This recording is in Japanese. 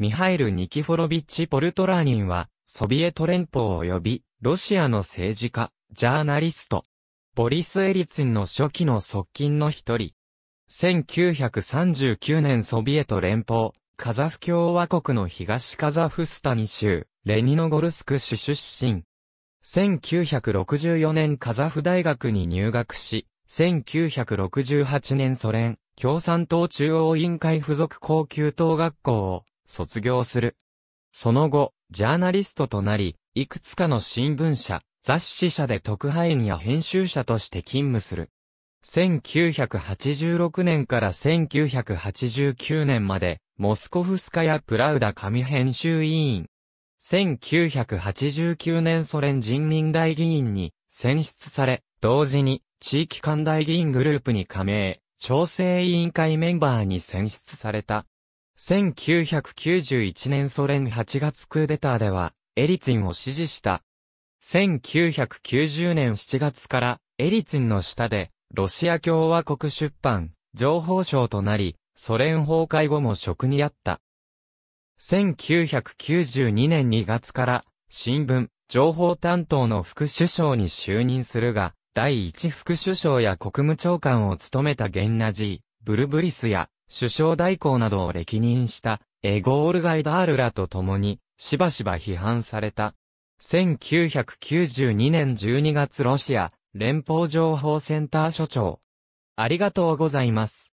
ミハイル・ニキフォロビッチ・ポルトラーニンは、ソビエト連邦及び、ロシアの政治家、ジャーナリスト、ボリス・エリツィンの初期の側近の一人。1939年ソビエト連邦、カザフ共和国の東カザフスタニ州、レニノゴルスク市出身。1964年カザフ大学に入学し、1968年ソ連、共産党中央委員会附属高級等学校を卒業する。その後、ジャーナリストとなり、いくつかの新聞社、雑誌社で特派員や編集者として勤務する。1986年から1989年まで、モスコフスカやプラウダ紙編集委員。1989年ソ連人民大議員に選出され、同時に地域間大議員グループに加盟、調整委員会メンバーに選出された。1991年ソ連8月クーデターでは、エリツィンを支持した。1990年7月から、エリツィンの下で、ロシア共和国出版、情報省となり、ソ連崩壊後も職にあった。1992年2月から、新聞、情報担当の副首相に就任するが、第一副首相や国務長官を務めたゲンナジー、ブルブリスや、首相代行などを歴任した、エゴールガイダールらと共に、しばしば批判された。1992年12月ロシア、連邦情報センター所長。ありがとうございます。